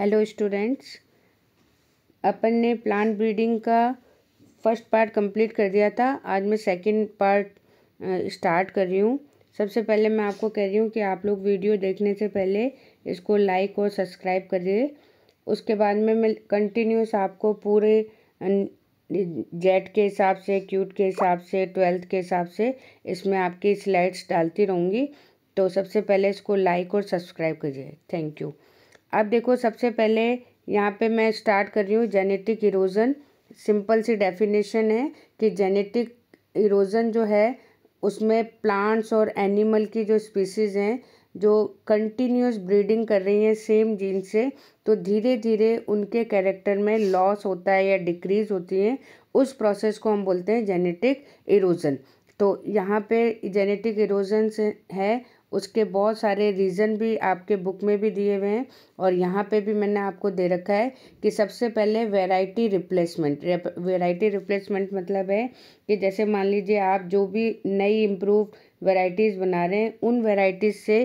hello students अपन ने plant breeding का फर्स्ट पार्ट कंप्लीट कर दिया था आज मैं सेकंड पार्ट स्टार्ट कर रही हूँ सबसे पहले मैं आपको कह रही हूँ कि आप लोग वीडियो देखने से पहले इसको लाइक और सब्सक्राइब करिए उसके बाद में मैं कंटिन्यूस आपको पूरे जेट के हिसाब से क्यूट के हिसाब से ट्वेल्थ के हिसाब से इसमें आपकी स्लाइड्स डालती रहूँगी तो सबसे पहले इसको लाइक और सब्सक्राइब करिए थैंक यू अब देखो सबसे पहले यहाँ पे मैं स्टार्ट कर रही हूँ जेनेटिक इरोज़न सिंपल सी डेफिनेशन है कि जेनेटिक इरोज़न जो है उसमें प्लांट्स और एनिमल की जो स्पीसीज़ हैं जो कंटिन्यूस ब्रीडिंग कर रही हैं सेम जीन से तो धीरे धीरे उनके कैरेक्टर में लॉस होता है या डिक्रीज़ होती है उस प्रोसेस को हम बोलते हैं जेनेटिक इरोज़न तो यहाँ पे जेनेटिक इरोजन है उसके बहुत सारे रीज़न भी आपके बुक में भी दिए हुए हैं और यहाँ पे भी मैंने आपको दे रखा है कि सबसे पहले वैरायटी रिप्लेसमेंट वैरायटी रिप्लेसमेंट मतलब है कि जैसे मान लीजिए आप जो भी नई इम्प्रूव वैरायटीज़ बना रहे हैं उन वैरायटीज़ से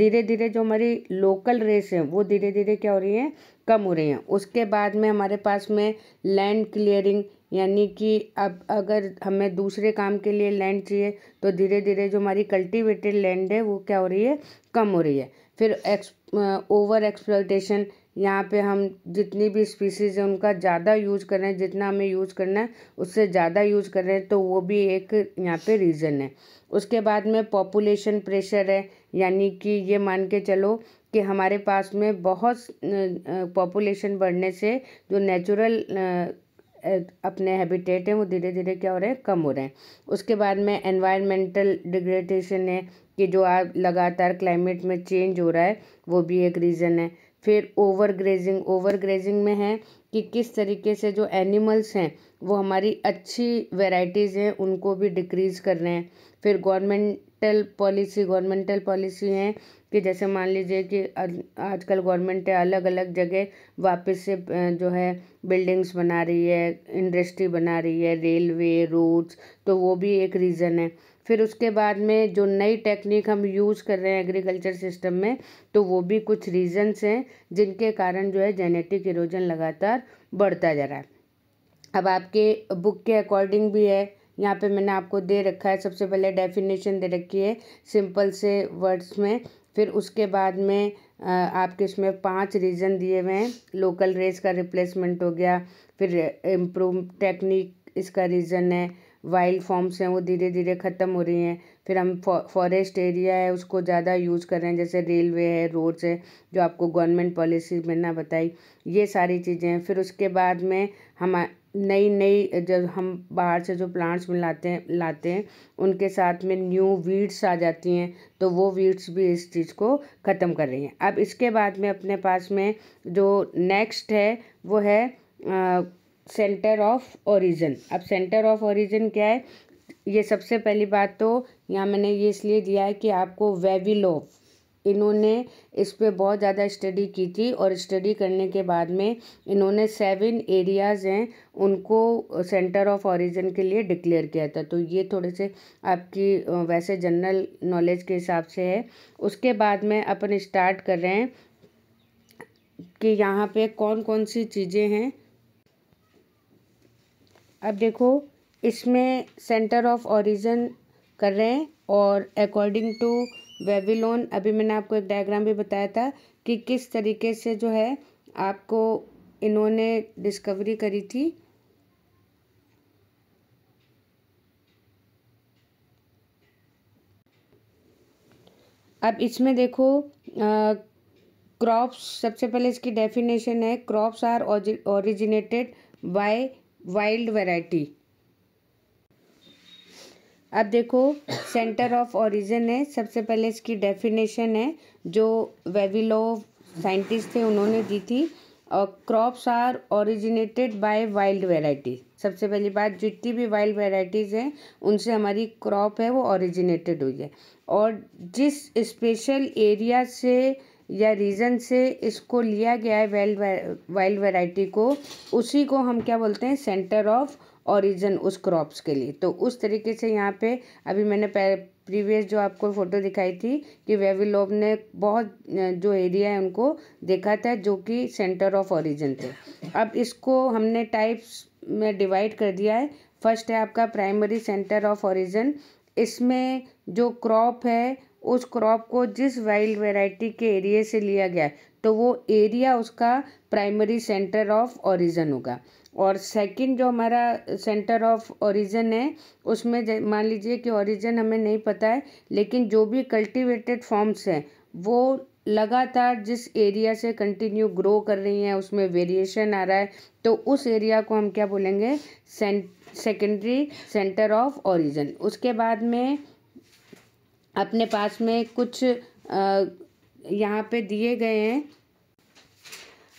धीरे धीरे जो हमारी लोकल रेस है वो धीरे धीरे क्या हो रही हैं कम हो रही हैं उसके बाद में हमारे पास में लैंड क्लियरिंग यानी कि अब अगर हमें दूसरे काम के लिए लैंड चाहिए तो धीरे धीरे जो हमारी कल्टीवेटेड लैंड है वो क्या हो रही है कम हो रही है फिर एक्स ओवर एक्सप्लोटेशन यहाँ पे हम जितनी भी स्पीसीज़ है उनका ज़्यादा यूज कर रहे हैं जितना हमें यूज करना है उससे ज़्यादा यूज कर रहे हैं तो वो भी एक यहाँ पे रीज़न है उसके बाद में पॉपुलेशन प्रेशर है यानी कि ये मान के चलो कि हमारे पास में बहुत पॉपुलेशन बढ़ने से जो नेचुरल अपने हैबिटेट हैं वो धीरे धीरे क्या हो रहे हैं कम हो रहे हैं उसके बाद में एनवायरमेंटल डिग्रेडेशन है कि जो आप लगातार क्लाइमेट में चेंज हो रहा है वो भी एक रीज़न है फिर ओवर ग्रेजिंग ओवर ग्रेजिंग में है कि किस तरीके से जो एनिमल्स हैं वो हमारी अच्छी वेराइटीज़ हैं उनको भी डिक्रीज़ कर रहे हैं फिर government governmental policy governmental policy हैं कि जैसे मान लीजिए कि आजकल गवर्नमेंट अलग अलग जगह वापस से जो है बिल्डिंग्स बना रही है इंडस्ट्री बना रही है रेलवे रोड्स तो वो भी एक रीज़न है फिर उसके बाद में जो नई टेक्निक हम यूज़ कर रहे हैं एग्रीकल्चर सिस्टम में तो वो भी कुछ रीज़न्स हैं जिनके कारण जो है जेनेटिक इरोजन लगातार बढ़ता जा रहा है अब आपके बुक के अकॉर्डिंग भी है यहाँ पे मैंने आपको दे रखा है सबसे पहले डेफिनेशन दे रखी है सिंपल से वर्ड्स में फिर उसके बाद में आपके इसमें पांच रीज़न दिए हुए हैं लोकल रेस का रिप्लेसमेंट हो गया फिर इम्प्रूव टेक्निक इसका रीज़न है वाइल्ड फॉर्म्स हैं वो धीरे धीरे ख़त्म हो रही हैं फिर हम फॉरेस्ट एरिया है उसको ज़्यादा यूज़ कर रहे हैं जैसे रेलवे है रोड्स है जो आपको गवर्नमेंट पॉलिसी में ना बताई ये सारी चीज़ें हैं फिर उसके बाद में हम नई नई जब हम बाहर से जो प्लांट्स में लाते हैं लाते हैं उनके साथ में न्यू वीड्स आ जाती हैं तो वो वीड्स भी इस चीज़ को ख़त्म कर रही हैं अब इसके बाद में अपने पास में जो नेक्स्ट है वो है सेंटर ऑफ ओरिजिन अब सेंटर ऑफ ओरिजिन क्या है ये सबसे पहली बात तो यहाँ मैंने ये इसलिए दिया है कि आपको वेविलो इन्होंने इस पर बहुत ज़्यादा स्टडी की थी और स्टडी करने के बाद में इन्होंने सेवन एरियाज़ हैं उनको सेंटर ऑफ ऑरिजन के लिए डिक्लेयर किया था तो ये थोड़े से आपकी वैसे जनरल नॉलेज के हिसाब से है उसके बाद में अपन स्टार्ट कर रहे हैं कि यहाँ पे कौन कौन सी चीज़ें हैं अब देखो इसमें सेंटर ऑफ ऑरिजन कर रहे हैं और अकॉर्डिंग टू वेविलोन अभी मैंने आपको एक डायग्राम भी बताया था कि किस तरीके से जो है आपको इन्होंने डिस्कवरी करी थी अब इसमें देखो क्रॉप्स सबसे पहले इसकी डेफिनेशन है crops are originated by wild variety अब देखो सेंटर ऑफ ओरिजिन है सबसे पहले इसकी डेफिनेशन है जो वेविलो साइंटिस्ट थे उन्होंने दी थी और crops are originated by wild varieties सबसे पहली बात जितनी भी वाइल्ड वेराइटीज़ हैं उनसे हमारी क्रॉप है वो ओरिजिनेटेड हुई है और जिस स्पेशल एरिया से या रीज़न से इसको लिया गया है वाइल्ड वाइल्ड वेराइटी को उसी को हम क्या बोलते हैं सेंटर ऑफ ओरिजन उस क्रॉप्स के लिए तो उस तरीके से यहाँ पे अभी मैंने प्रीवियस जो आपको फ़ोटो दिखाई थी कि वेविलोब ने बहुत जो एरिया है उनको देखा था जो कि सेंटर ऑफ ओरिजन थे अब इसको हमने टाइप्स में डिवाइड कर दिया है फर्स्ट है आपका प्राइमरी सेंटर ऑफ ओरिजन इसमें जो क्रॉप है उस क्रॉप को जिस वाइल्ड वेराइटी के एरिए से लिया गया है तो वो एरिया उसका प्राइमरी सेंटर ऑफ ओरिजन होगा और सेकंड जो हमारा सेंटर ऑफ ओरिजिन है उसमें मान लीजिए कि ओरिजिन हमें नहीं पता है लेकिन जो भी कल्टीवेटेड फॉर्म्स हैं वो लगातार जिस एरिया से कंटिन्यू ग्रो कर रही हैं उसमें वेरिएशन आ रहा है तो उस एरिया को हम क्या बोलेंगे सेकेंडरी सेंटर ऑफ ओरिजिन उसके बाद में अपने पास में कुछ यहाँ पे दिए गए हैं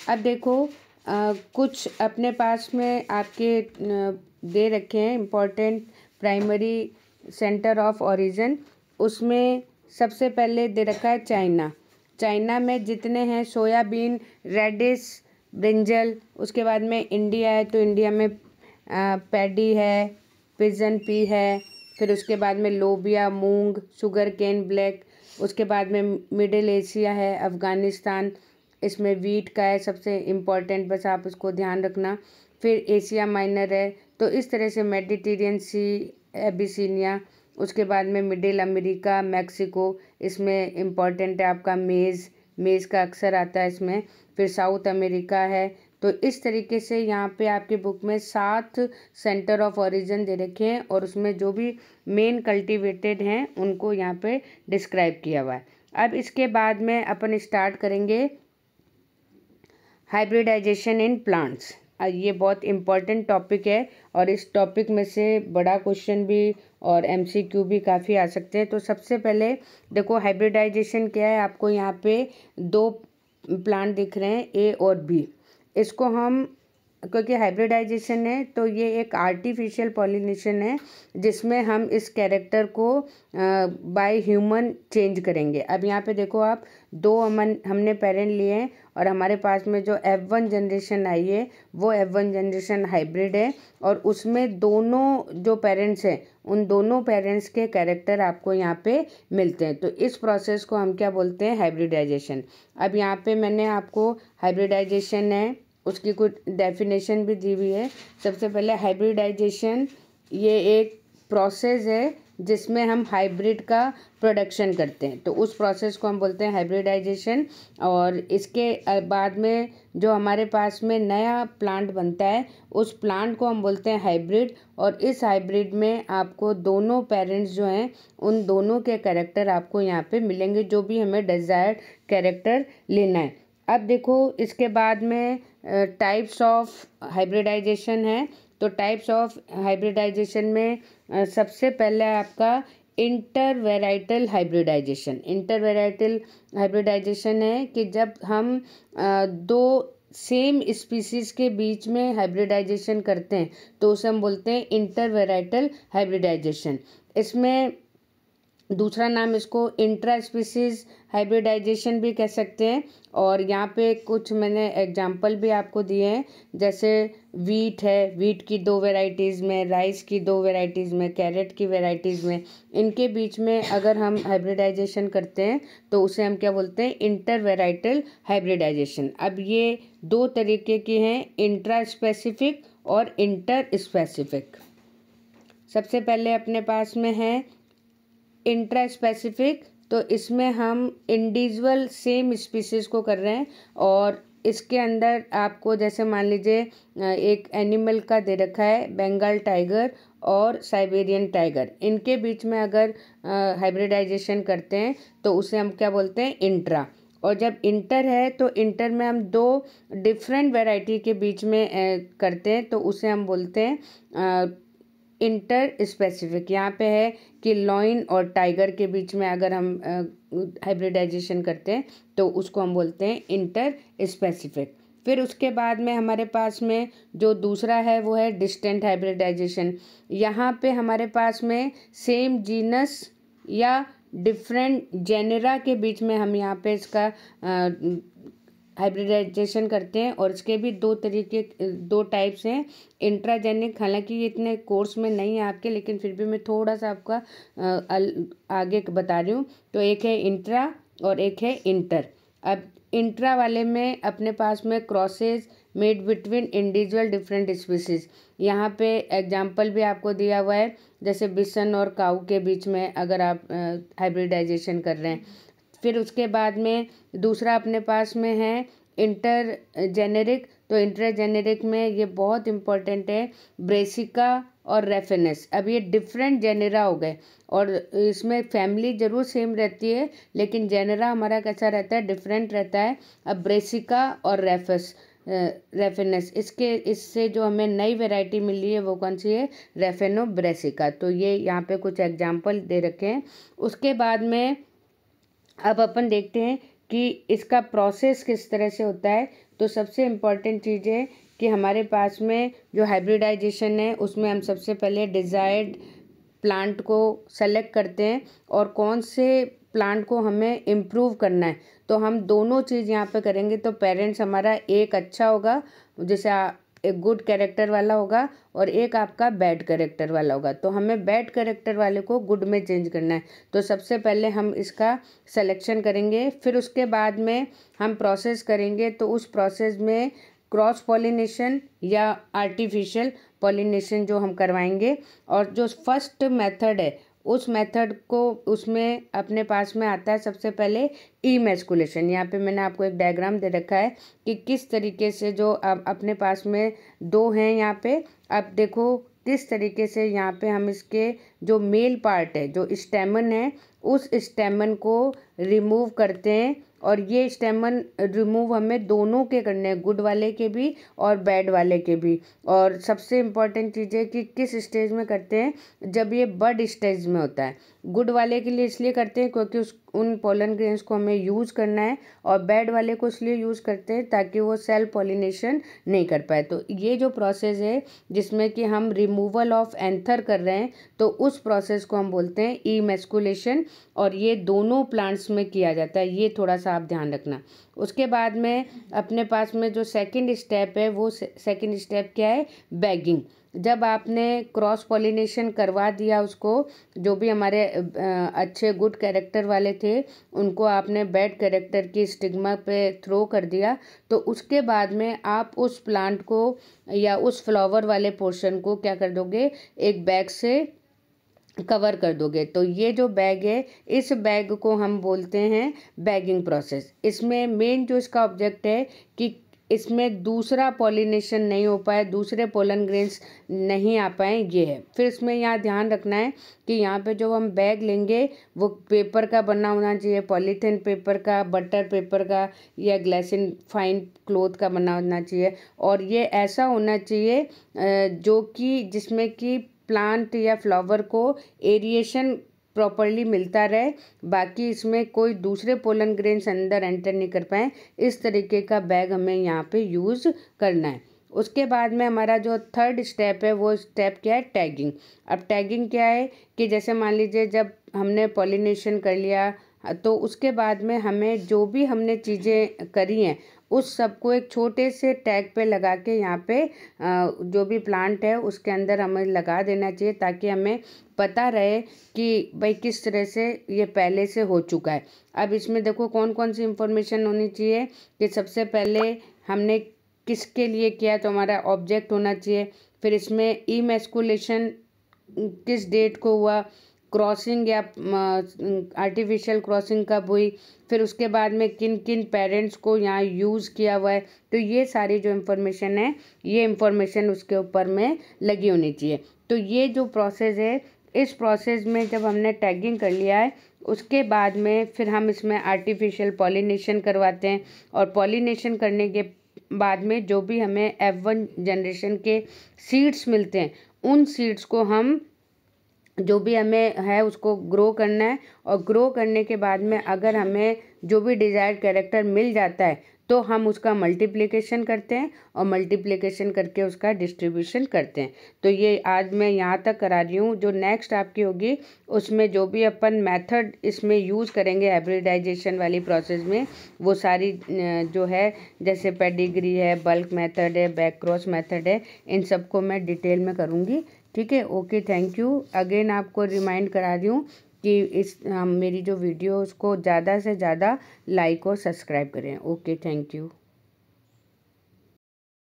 अब देखो कुछ अपने पास में आपके दे रखे हैं important primary centre of origin उसमें सबसे पहले दे रखा है चाइना चाइना में जितने हैं सोयाबीन रेडिस ब्रिंजल उसके बाद में इंडिया है तो इंडिया में पैडी है पिजन पी है फिर उसके बाद में लोबिया मूंग शुगर केन ब्लैक उसके बाद में मिडिल एशिया है अफ़गानिस्तान इसमें वीट का है सबसे इम्पॉर्टेंट बस आप उसको ध्यान रखना फिर एशिया माइनर है तो इस तरह से मेडिटेरियन सी एबिसिनिया उसके बाद में मिडिल अमेरिका मैक्सिको इसमें इम्पॉर्टेंट है आपका मेज़ मेज़ का अक्सर आता है इसमें फिर साउथ अमेरिका है तो इस तरीके से यहाँ पे आपके बुक में सात सेंटर ऑफ ओरिजिन दे रखे हैं और उसमें जो भी मेन कल्टीवेटेड हैं उनको यहाँ पे डिस्क्राइब किया हुआ है अब इसके बाद में अपन स्टार्ट करेंगे हाइब्रिडाइजेशन इन प्लांट्स ये बहुत इम्पॉर्टेंट टॉपिक है और इस टॉपिक में से बड़ा क्वेश्चन भी और एमसीक्यू भी काफ़ी आ सकते हैं तो सबसे पहले देखो हाइब्रिडाइजेशन क्या है आपको यहाँ पे दो प्लांट दिख रहे हैं ए और बी इसको हम क्योंकि हाइब्रिडाइजेशन है तो ये एक आर्टिफिशियल पॉलिनेशन है जिसमें हम इस कैरेक्टर को बाय ह्यूमन चेंज करेंगे अब यहाँ पे देखो आप दो अमन हमने पेरेंट लिए हैं और हमारे पास में जो एफ वन जनरेशन आई है वो एफ वन जनरेशन हाइब्रिड है और उसमें दोनों जो पेरेंट्स हैं उन दोनों पेरेंट्स के कैरेक्टर आपको यहाँ पे मिलते हैं तो इस प्रोसेस को हम क्या बोलते हैं हाइब्रिडाइजेशन अब यहाँ पे मैंने आपको हाइब्रिडाइजेशन है उसकी कुछ डेफिनेशन भी दी हुई है सबसे पहले हाइब्रिडाइजेशन ये एक प्रोसेस है जिसमें हम हाइब्रिड का प्रोडक्शन करते हैं तो उस प्रोसेस को हम बोलते हैं हाइब्रिडाइजेशन और इसके बाद में जो हमारे पास में नया प्लांट बनता है उस प्लांट को हम बोलते हैं हाइब्रिड और इस हाइब्रिड में आपको दोनों पेरेंट्स जो हैं उन दोनों के करेक्टर आपको यहाँ पे मिलेंगे जो भी हमें डिज़ायर्ड करेक्टर लेना है अब देखो इसके बाद में टाइप्स ऑफ हाइब्रिडाइजेशन है तो टाइप्स ऑफ हाइब्रिडाइजेशन में सबसे पहले आपका intervarietal hybridisation intervarietal hybridisation है कि जब हम दो सेम स्पीसीज के बीच में हाइब्रिडाइजेशन करते हैं तो उसे हम बोलते हैं इंटर वेराइटल हाइब्रिडाइजेशन इसमें दूसरा नाम इसको इंट्रा स्पीसीज हाइब्रिडाइजेशन भी कह सकते हैं और यहाँ पे कुछ मैंने एग्जाम्पल भी आपको दिए हैं जैसे वीट है वीट की दो वेराइटीज़ में राइस की दो वेराइटीज़ में कैरेट की वेराइटीज़ में इनके बीच में अगर हम हाइब्रिडाइजेशन करते हैं तो उसे हम क्या बोलते हैं इंटर वेराइटल हाइब्रिडाइजेशन अब ये दो तरीके के हैं इंट्रा स्पेसिफिक और इंटर स्पेसिफिक सबसे पहले अपने पास में है इंट्रा स्पेसिफिक तो इसमें हम इंडिविजुअल सेम स्पीसीज को कर रहे हैं और इसके अंदर आपको जैसे मान लीजिए एक एनिमल का दे रखा है बंगाल टाइगर और साइबेरियन टाइगर इनके बीच में अगर हाइब्रिडाइजेशन करते हैं तो उसे हम क्या बोलते हैं इंट्रा और जब इंटर है तो इंटर में हम दो डिफरेंट वैरायटी के बीच में करते हैं तो उसे हम बोलते हैं इंटर स्पेसिफिक यहाँ पे है कि लॉइन और टाइगर के बीच में अगर हम हाइब्रिडाइजेशन करते हैं तो उसको हम बोलते हैं इंटर स्पेसिफिक फिर उसके बाद में हमारे पास में जो दूसरा है वो है डिस्टेंट हाइब्रिडाइजेशन यहाँ पे हमारे पास में सेम जीनस या डिफरेंट जेनरा के बीच में हम यहाँ पे इसका हाइब्रिडाइजेशन करते हैं और इसके भी दो तरीके दो टाइप्स हैं इंट्राजेनिक हालांकि ये इतने कोर्स में नहीं है आपके लेकिन फिर भी मैं थोड़ा सा आपका आगे बता रही हूँ तो एक है इंट्रा और एक है इंटर अब इंट्रा वाले में अपने पास में crosses made between individual different species यहाँ पे एग्जाम्पल भी आपको दिया हुआ है जैसे बिसन और काऊ के बीच में अगर आप हाइब्रिडाइजेशन कर रहे हैं फिर उसके बाद में दूसरा अपने पास में है इंटर जेनेरिक तो इंटर जेनेरिक में ये बहुत इम्पोर्टेंट है ब्रेसिका और रेफेनस अब ये डिफरेंट जेनेरा हो गए और इसमें फैमिली ज़रूर सेम रहती है लेकिन जेनेरा हमारा कैसा रहता है डिफरेंट रहता है अब ब्रेसिका और रेफस रेफेनस इसके इससे जो हमें नई वेराइटी मिली है वो कौन सी है रेफेनो ब्रेसिका तो ये यहाँ पे कुछ एग्जाम्पल दे रखे हैं उसके बाद में अब अपन देखते हैं कि इसका प्रोसेस किस तरह से होता है तो सबसे इम्पॉर्टेंट चीज़ है कि हमारे पास में जो हाइब्रिडाइजेशन है उसमें हम सबसे पहले डिज़ायर्ड प्लांट को सेलेक्ट करते हैं और कौन से प्लांट को हमें इम्प्रूव करना है तो हम दोनों चीज़ यहाँ पे करेंगे तो पेरेंट्स हमारा एक अच्छा होगा जैसे एक गुड कैरेक्टर वाला होगा और एक आपका बैड कैरेक्टर वाला होगा तो हमें बैड कैरेक्टर वाले को गुड में चेंज करना है तो सबसे पहले हम इसका सिलेक्शन करेंगे फिर उसके बाद में हम प्रोसेस करेंगे तो उस प्रोसेस में क्रॉस पॉलिनेशन या आर्टिफिशियल पॉलिनेशन जो हम करवाएंगे और जो फर्स्ट मेथड है उस मेथड को उसमें अपने पास में आता है सबसे पहले ई मैस्कुलेशन यहाँ पे मैंने आपको एक डायग्राम दे रखा है कि किस तरीके से जो अब अपने पास में दो हैं यहाँ पे अब देखो किस तरीके से यहाँ पे हम इसके जो मेल पार्ट है जो स्टेमन है उस स्टेमन को रिमूव करते हैं और ये स्टेमन रिमूव हमें दोनों के करने हैं गुड वाले के भी और बैड वाले के भी और सबसे इम्पॉर्टेंट चीज़ है कि किस स्टेज में करते हैं जब ये बर्ड स्टेज में होता है गुड वाले के लिए इसलिए करते हैं क्योंकि उस उन पोलन ग्रेन्स को हमें यूज़ करना है और बैड वाले को इसलिए यूज़ करते हैं ताकि वो सेल्फ पॉलिनेशन नहीं कर पाए तो ये जो प्रोसेस है जिसमें कि हम रिमूवल ऑफ एंथर कर रहे हैं तो उस प्रोसेस को हम बोलते हैं ई मेस्कुलेशन और ये दोनों प्लांट्स में किया जाता है ये थोड़ा सा सा आप ध्यान रखना उसके बाद में अपने पास में जो सेकंड स्टेप है वो सेकंड स्टेप क्या है बैगिंग जब आपने क्रॉस पॉलिनेशन करवा दिया उसको जो भी हमारे अच्छे गुड कैरेक्टर वाले थे उनको आपने बैड कैरेक्टर की स्टिग्मा पे थ्रो कर दिया तो उसके बाद में आप उस प्लांट को या उस फ्लावर वाले पोर्शन को क्या कर दोगे एक बैग से कवर कर दोगे तो ये जो बैग है इस बैग को हम बोलते हैं बैगिंग प्रोसेस इसमें मेन जो इसका ऑब्जेक्ट है कि इसमें दूसरा पॉलिनेशन नहीं हो पाए दूसरे पोलन ग्रेन्स नहीं आ पाए ये है फिर इसमें यहाँ ध्यान रखना है कि यहाँ पे जो हम बैग लेंगे वो पेपर का बना होना चाहिए पॉलीथीन पेपर का बटर पेपर का या ग्लैसिन फाइन क्लोथ का बना होना चाहिए और ये ऐसा होना चाहिए जो कि जिसमें कि प्लांट या फ्लावर को एरिएशन प्रॉपरली मिलता रहे बाकी इसमें कोई दूसरे पोलन ग्रेन्स अंदर एंटर नहीं कर पाए इस तरीके का बैग हमें यहाँ पे यूज़ करना है उसके बाद में हमारा जो थर्ड स्टेप है वो स्टेप क्या है टैगिंग अब टैगिंग क्या है कि जैसे मान लीजिए जब हमने पॉलिनेशन कर लिया तो उसके बाद में हमें जो भी हमने चीज़ें करी हैं उस सबको एक छोटे से टैग पे लगा के यहाँ पे जो भी प्लांट है उसके अंदर हमें लगा देना चाहिए ताकि हमें पता रहे कि भाई किस तरह से ये पहले से हो चुका है अब इसमें देखो कौन कौन सी इंफॉर्मेशन होनी चाहिए कि सबसे पहले हमने किसके लिए किया तो हमारा ऑब्जेक्ट होना चाहिए फिर इसमें ई मेस्कुलेशन किस डेट को हुआ क्रॉसिंग या आर्टिफिशियल क्रॉसिंग कब हुई फिर उसके बाद में किन किन पेरेंट्स को यहाँ यूज़ किया हुआ है तो ये सारी जो इन्फॉर्मेशन है ये इन्फॉर्मेशन उसके ऊपर में लगी होनी चाहिए तो ये जो प्रोसेस है इस प्रोसेस में जब हमने टैगिंग कर लिया है उसके बाद में फिर हम इसमें आर्टिफिशियल पॉलिनेशन करवाते हैं और पॉलिनेशन करने के बाद में जो भी हमें एफ वन जनरेशन के सीड्स मिलते हैं उन सीड्स को हम जो भी हमें है उसको ग्रो करना है और ग्रो करने के बाद में अगर हमें जो भी डिज़ायर कैरेक्टर मिल जाता है तो हम उसका मल्टीप्लिकेशन करते हैं और मल्टीप्लिकेशन करके उसका डिस्ट्रीब्यूशन करते हैं तो ये आज मैं यहाँ तक करा रही हूँ जो नेक्स्ट आपकी होगी उसमें जो भी अपन मेथड इसमें यूज़ करेंगे हाइब्रिडाइजेशन वाली प्रोसेस में वो सारी जो है जैसे पेडिग्री है बल्क मेथड है बैक क्रॉस मेथड है इन सबको मैं डिटेल में करूँगी ठीक है ओके थैंक यू अगेन आपको रिमाइंड करा रही हूँ कि इस मेरी जो वीडियो उसको ज़्यादा से ज़्यादा लाइक और सब्सक्राइब करें ओके थैंक यू